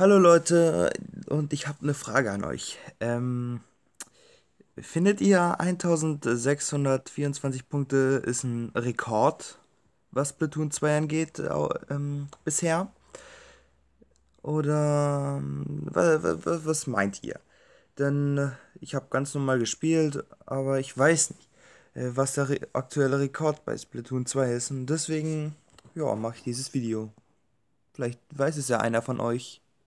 Hallo Leute, äh, und ich habe eine Frage an euch. Ähm, findet ihr 1624 Punkte ist ein Rekord, was Platoon 2 angeht ähm, bisher? Oder ähm, was, was meint ihr? Denn äh, ich habe ganz normal gespielt, aber ich weiß nicht, äh, was der re aktuelle Rekord bei Splatoon 2 ist. Und deswegen, ja, mache ich dieses Video. Vielleicht weiß es ja einer von euch.